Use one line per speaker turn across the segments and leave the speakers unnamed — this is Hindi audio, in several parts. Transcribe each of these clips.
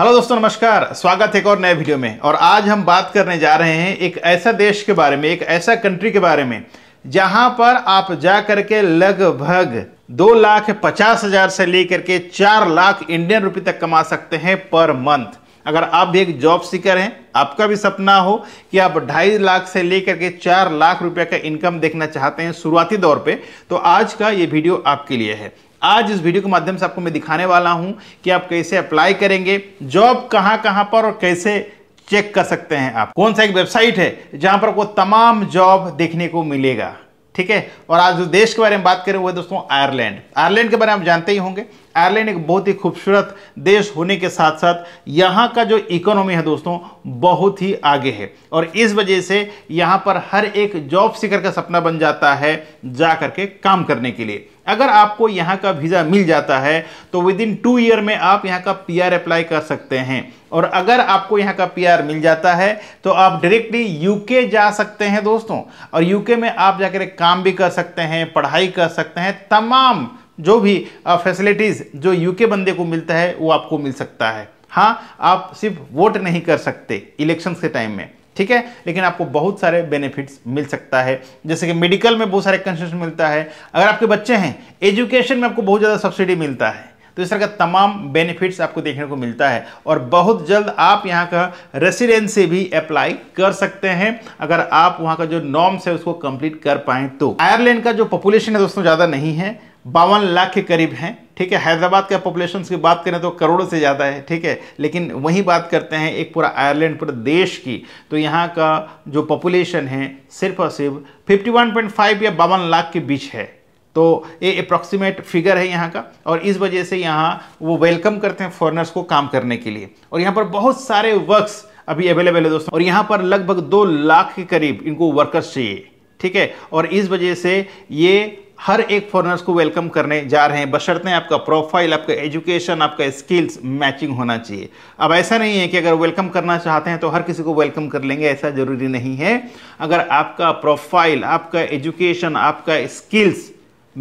हेलो दोस्तों नमस्कार स्वागत है एक और नए वीडियो में और आज हम बात करने जा रहे हैं एक ऐसा देश के बारे में एक ऐसा कंट्री के बारे में जहां पर आप जा करके लगभग दो लाख पचास हजार से लेकर के चार लाख इंडियन रुपए तक कमा सकते हैं पर मंथ अगर आप भी एक जॉब सीकर हैं आपका भी सपना हो कि आप ढाई लाख से लेकर के चार लाख रुपए का इनकम देखना चाहते हैं शुरुआती दौर पे तो आज का ये वीडियो आपके लिए है आज इस वीडियो के माध्यम से आपको मैं दिखाने वाला हूं कि आप कैसे अप्लाई करेंगे जॉब कहां कहां पर और कैसे चेक कर सकते हैं आप कौन सा एक वेबसाइट है जहां पर आपको तमाम जॉब देखने को मिलेगा ठीक है और आज जो देश के बारे में बात करें वो है दोस्तों आयरलैंड आयरलैंड के बारे में आप जानते ही होंगे आयरलैंड एक बहुत ही खूबसूरत देश होने के साथ साथ यहाँ का जो इकोनॉमी है दोस्तों बहुत ही आगे है और इस वजह से यहाँ पर हर एक जॉब सीकर का सपना बन जाता है जा करके काम करने के लिए अगर आपको यहाँ का वीज़ा मिल जाता है तो विद इन टू ईयर में आप यहाँ का पीआर अप्लाई कर सकते हैं और अगर आपको यहाँ का पीआर मिल जाता है तो आप डायरेक्टली यूके जा सकते हैं दोस्तों और यूके में आप जाकर काम भी कर सकते हैं पढ़ाई कर सकते हैं तमाम जो भी फैसिलिटीज़ जो यूके बंदे को मिलता है वो आपको मिल सकता है हाँ आप सिर्फ वोट नहीं कर सकते इलेक्शन के टाइम में ठीक है लेकिन आपको बहुत सारे बेनिफिट्स मिल सकता है जैसे कि मेडिकल में बहुत सारे कंसेशन मिलता है अगर आपके बच्चे हैं एजुकेशन में आपको बहुत ज़्यादा सब्सिडी मिलता है तो इस तरह का तमाम बेनिफिट्स आपको देखने को मिलता है और बहुत जल्द आप यहाँ का रेसिडेंसी भी अप्लाई कर सकते हैं अगर आप वहाँ का जो नॉर्म्स है उसको कंप्लीट कर पाएँ तो आयरलैंड का जो पॉपुलेशन है दोस्तों ज़्यादा नहीं है बावन लाख के करीब हैं ठीक है हैदराबाद का पॉपुलेशन की बात करें तो करोड़ों से ज़्यादा है ठीक है लेकिन वहीं बात करते हैं एक पूरा आयरलैंड पूरे देश की तो यहाँ का जो पॉपुलेशन है सिर्फ और सिर्फ फिफ्टी या बावन लाख के बीच है तो ये अप्रॉक्सीमेट फिगर है यहाँ का और इस वजह से यहाँ वो वेलकम करते हैं फॉरनर्स को काम करने के लिए और यहाँ पर बहुत सारे वर्क्स अभी अवेलेबल है दोस्तों और यहाँ पर लगभग दो लाख के करीब इनको वर्कर्स चाहिए ठीक है और इस वजह से ये हर एक फॉरनर्स को वेलकम करने जा रहे हैं बशर्ते आपका प्रोफाइल आपका एजुकेशन आपका स्किल्स मैचिंग होना चाहिए अब ऐसा नहीं है कि अगर वेलकम करना चाहते हैं तो हर किसी को वेलकम कर लेंगे ऐसा ज़रूरी नहीं है अगर आपका प्रोफाइल आपका एजुकेशन आपका स्किल्स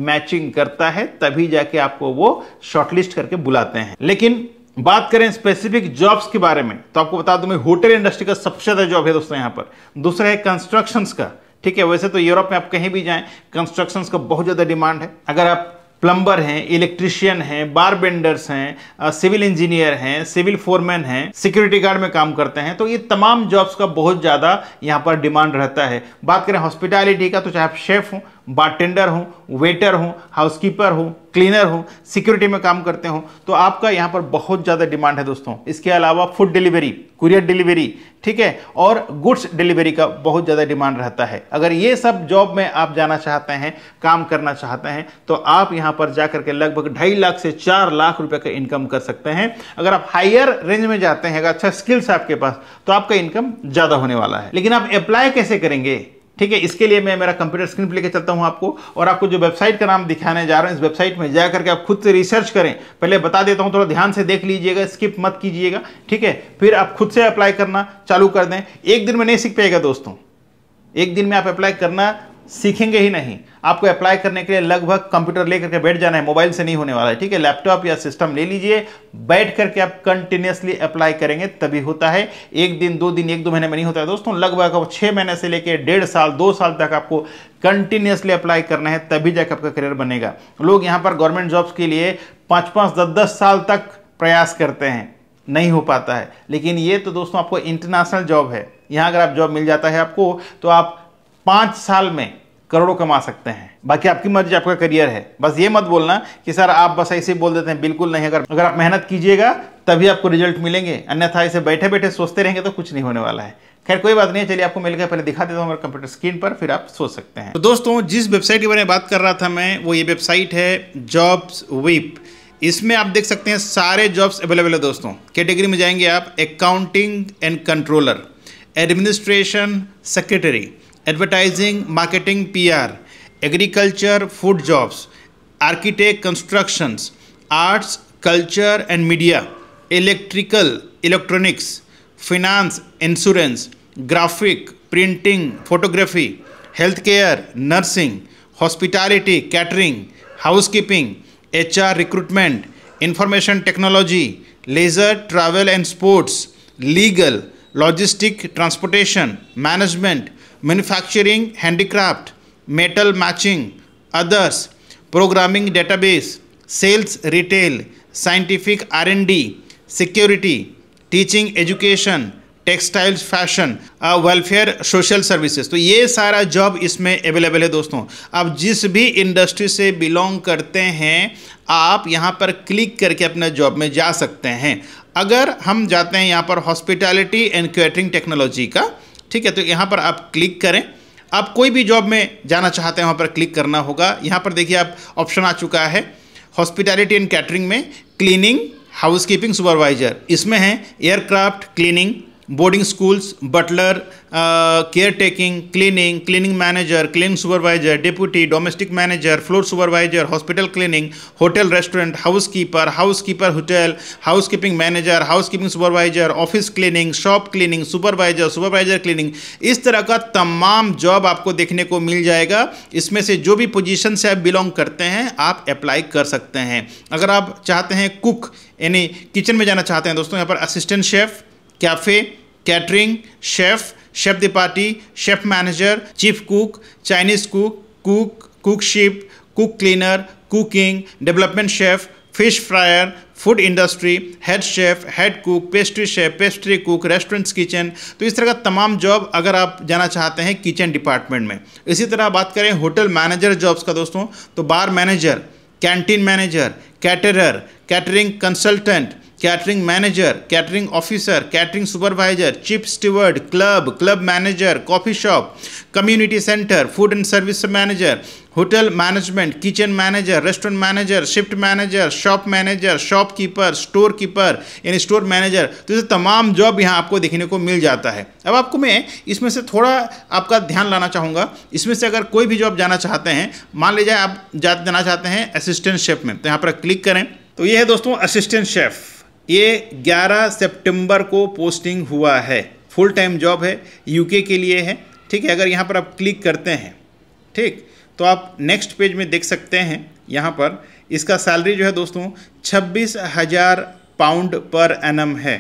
मैचिंग करता है तभी जाके आपको वो शॉर्टलिस्ट करके बुलाते हैं लेकिन बात करें स्पेसिफिक जॉब्स के बारे में तो आपको बता दूं मैं होटल इंडस्ट्री का सबसे ज़्यादा जॉब है दोस्तों यहां पर दूसरा है कंस्ट्रक्शंस का ठीक है वैसे तो यूरोप में आप कहीं भी जाएं कंस्ट्रक्शन का बहुत ज़्यादा डिमांड है अगर आप प्लम्बर हैं इलेक्ट्रिशियन हैं बार बेंडर्स हैं सिविल इंजीनियर हैं सिविल फोरमैन हैं सिक्योरिटी गार्ड में काम करते हैं तो ये तमाम जॉब्स का बहुत ज़्यादा यहाँ पर डिमांड रहता है बात करें हॉस्पिटैलिटी का तो चाहे आप शेफ़ हों बारटेंडर हो वेटर हो हाउसकीपर हो क्लीनर हो सिक्योरिटी में काम करते हो तो आपका यहाँ पर बहुत ज़्यादा डिमांड है दोस्तों इसके अलावा फूड डिलीवरी कुरियर डिलीवरी ठीक है और गुड्स डिलीवरी का बहुत ज़्यादा डिमांड रहता है अगर ये सब जॉब में आप जाना चाहते हैं काम करना चाहते हैं तो आप यहाँ पर जा करके लगभग ढाई लाख से चार लाख रुपए का इनकम कर सकते हैं अगर आप हायर रेंज में जाते हैं अगर अच्छा स्किल्स आपके पास तो आपका इनकम ज़्यादा होने वाला है लेकिन आप अप्लाई कैसे करेंगे ठीक है इसके लिए मैं मेरा कंप्यूटर स्क्रीन पर लेकर चलता हूँ आपको और आपको जो वेबसाइट का नाम दिखाने जा रहा हूँ इस वेबसाइट में जा करके आप खुद से रिसर्च करें पहले बता देता हूँ थोड़ा ध्यान से देख लीजिएगा स्किप मत कीजिएगा ठीक है फिर आप खुद से अप्लाई करना चालू कर दें एक दिन में नहीं सीख पाएगा दोस्तों एक दिन में आप अप्लाई करना सीखेंगे ही नहीं आपको अप्लाई करने के लिए लगभग कंप्यूटर लेकर के बैठ जाना है मोबाइल से नहीं होने वाला है ठीक है लैपटॉप या सिस्टम ले लीजिए बैठ करके आप कंटिन्यूसली अप्लाई करेंगे तभी होता है एक दिन दो दिन एक दो महीने में नहीं होता है दोस्तों लगभग छः महीने से लेकर डेढ़ साल दो साल तक आपको कंटिन्यूसली अप्लाई करना है तभी जाकर आपका करियर बनेगा लोग यहाँ पर गवर्नमेंट जॉब्स के लिए पाँच पाँच दस दस साल तक प्रयास करते हैं नहीं हो पाता है लेकिन ये तो दोस्तों आपको इंटरनेशनल जॉब है यहाँ अगर आप जॉब मिल जाता है आपको तो आप पाँच साल में करोड़ों कमा सकते हैं बाकी आपकी मर्जी आपका करियर है बस ये मत बोलना कि सर आप बस ऐसे बोल देते हैं बिल्कुल नहीं अगर अगर आप मेहनत कीजिएगा तभी आपको रिजल्ट मिलेंगे अन्यथा ऐसे बैठे बैठे सोचते रहेंगे तो कुछ नहीं होने वाला है खैर कोई बात नहीं है चलिए आपको मिलकर पहले दिखा देता हूँ हमारे कंप्यूटर स्क्रीन पर फिर आप सोच सकते हैं तो दोस्तों जिस वेबसाइट के बारे में बात कर रहा था मैं वो ये वेबसाइट है जॉब्स वीप इसमें आप देख सकते हैं सारे जॉब्स अवेलेबल है दोस्तों कैटेगरी में जाएंगे आप accounting and controller administration secretary advertising, marketing, PR, agriculture, food jobs, architect, constructions, arts, culture and media, electrical, electronics, finance, insurance, graphic, printing, photography, healthcare, nursing, hospitality, catering, housekeeping, HR recruitment, information technology, leisure, travel and sports, legal, logistic, transportation, management, manufacturing handicraft, metal matching, others, programming database, sales retail, scientific R&D, security, teaching education, textiles fashion welfare social services तो ये सारा जॉब इसमें अवेलेबल है दोस्तों आप जिस भी इंडस्ट्री से बिलोंग करते हैं आप यहाँ पर क्लिक करके अपने जॉब में जा सकते हैं अगर हम जाते हैं यहाँ पर हॉस्पिटैलिटी एंड क्वेटरिंग टेक्नोलॉजी का ठीक है तो यहाँ पर आप क्लिक करें आप कोई भी जॉब में जाना चाहते हैं वहाँ पर क्लिक करना होगा यहाँ पर देखिए आप ऑप्शन आ चुका है हॉस्पिटैलिटी एंड कैटरिंग में क्लीनिंग हाउसकीपिंग सुपरवाइज़र इसमें है aircraft cleaning boarding schools butler care taking cleaning cleaning manager cleaning supervisor deputy domestic manager floor supervisor hospital cleaning hotel restaurant housekeeper housekeeper hotel housekeeping manager housekeeping supervisor office cleaning shop cleaning supervisor supervisor cleaning इस तरह का तमाम जॉब आपको देखने को मिल जाएगा इसमें से जो भी पोजिशन से आप बिलोंग करते हैं आप अप्लाई कर सकते हैं अगर आप चाहते हैं कुक यानी किचन में जाना चाहते हैं दोस्तों यहाँ पर assistant chef cafe catering chef chef de partie chef manager chief cook Chinese cook cook कुकशिप cook cleaner cooking development chef fish fryer food industry head chef head cook pastry chef pastry cook restaurants kitchen तो इस तरह का तमाम जॉब अगर आप जाना चाहते हैं किचन डिपार्टमेंट में इसी तरह बात करें होटल मैनेजर जॉब्स का दोस्तों तो bar manager canteen manager caterer catering consultant catering manager catering officer catering supervisor chief steward club club manager coffee shop community centre food and service manager hotel management kitchen manager restaurant manager shift manager shop manager shopkeeper storekeeper यानी स्टोर मैनेजर तो ये तमाम जॉब यहाँ आपको देखने को मिल जाता है अब आपको मैं इसमें से थोड़ा आपका ध्यान लाना चाहूँगा इसमें से अगर कोई भी जॉब जाना चाहते हैं मान लीजिए आप जाना चाहते हैं असिस्टेंट शेफ में तो यहाँ पर क्लिक करें तो ये है दोस्तों असिस्टेंट शेफ़ ये 11 सितंबर को पोस्टिंग हुआ है फुल टाइम जॉब है यूके के लिए है ठीक है अगर यहाँ पर आप क्लिक करते हैं ठीक तो आप नेक्स्ट पेज में देख सकते हैं यहाँ पर इसका सैलरी जो है दोस्तों छब्बीस हज़ार पाउंड पर एनम है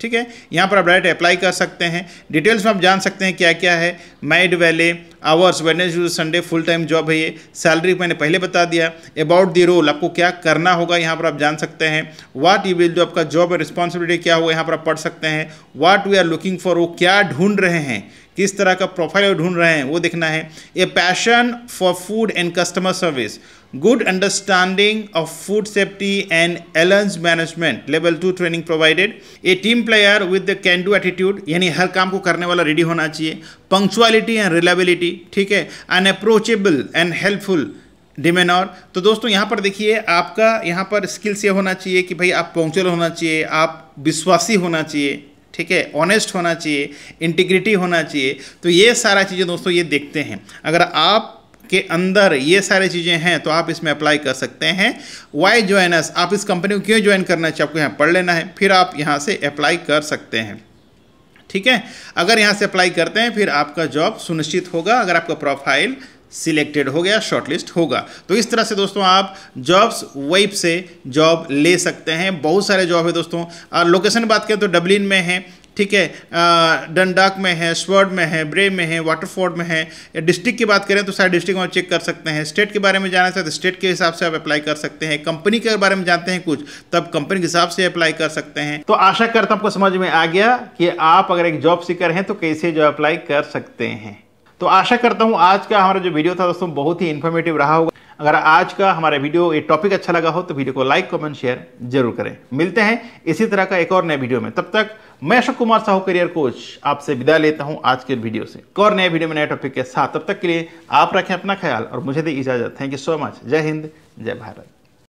ठीक है यहाँ पर आप डायरेक्ट अप्लाई कर सकते हैं डिटेल्स में आप जान सकते हैं क्या क्या है मैड वैले hours Wednesday Sunday full time job है ये सैलरी मैंने पहले बता दिया अबाउट दी रोल आपको क्या करना होगा यहाँ पर आप जान सकते हैं वाट यू विल जो आपका जॉब रिस्पॉन्सिबिलिटी क्या होगा यहाँ पर आप पढ़ सकते हैं what we are looking for वो क्या ढूंढ रहे हैं किस तरह का प्रोफाइल ढूंढ रहे हैं वो देखना है a passion for food and customer service good understanding of food safety and allergens management level two training provided a team player with the can do attitude यानी हर काम को करने वाला रेडी होना चाहिए पंक्चुअलिटी एंड रिलायबिलिटी ठीक है an approachable and helpful demeanour तो दोस्तों यहाँ पर देखिए आपका यहाँ पर स्किल्स ये होना चाहिए कि भाई आप पंक्चुअल होना चाहिए आप विश्वासी होना चाहिए ठीक है ऑनेस्ट होना चाहिए इंटीग्रिटी होना चाहिए तो ये सारा चीज़ें दोस्तों ये देखते हैं अगर आप के अंदर ये सारी चीज़ें हैं तो आप इसमें अप्लाई कर सकते हैं वाई ज्वाइन एस आप इस कंपनी को क्यों ज्वाइन करना चाहिए आपको यहाँ पढ़ लेना है फिर आप यहाँ से अप्लाई कर सकते हैं ठीक है अगर यहाँ से अप्लाई करते हैं फिर आपका जॉब सुनिश्चित होगा अगर आपका प्रोफाइल सिलेक्टेड हो गया शॉर्टलिस्ट होगा तो इस तरह से दोस्तों आप जॉब्स वेब से जॉब ले सकते हैं बहुत सारे जॉब है दोस्तों और लोकेशन बात करें तो डब्लिन में है ठीक है डंडाक में है स्वर्ड में है ब्रे में है वाटरफोर्ड में है डिस्ट्रिक्ट की बात करें तो सारे डिस्ट्रिक्ट में चेक कर सकते हैं स्टेट के बारे में जाना चाहते तो स्टेट के हिसाब से आप अप्लाई कर सकते हैं कंपनी के बारे में जानते हैं कुछ तब तो कंपनी के हिसाब से अप्लाई कर सकते हैं तो आशा करता आपको समझ में आ गया कि आप अगर एक जॉब सीकर हैं तो कैसे जो अप्लाई कर सकते हैं तो आशा करता हूँ आज का हमारा जो वीडियो था दोस्तों बहुत ही इन्फॉर्मेटिव रहा होगा अगर आज का हमारा वीडियो ये टॉपिक अच्छा लगा हो तो वीडियो को लाइक कमेंट शेयर जरूर करें मिलते हैं इसी तरह का एक और नए वीडियो में तब तक मैं अशोक कुमार साहू करियर कोच आपसे विदा लेता हूँ आज के वीडियो से एक और नए वीडियो में नए टॉपिक के साथ तब तक के लिए आप रखें अपना ख्याल और मुझे दी इजाजत थैंक यू सो मच जय हिंद जय भारत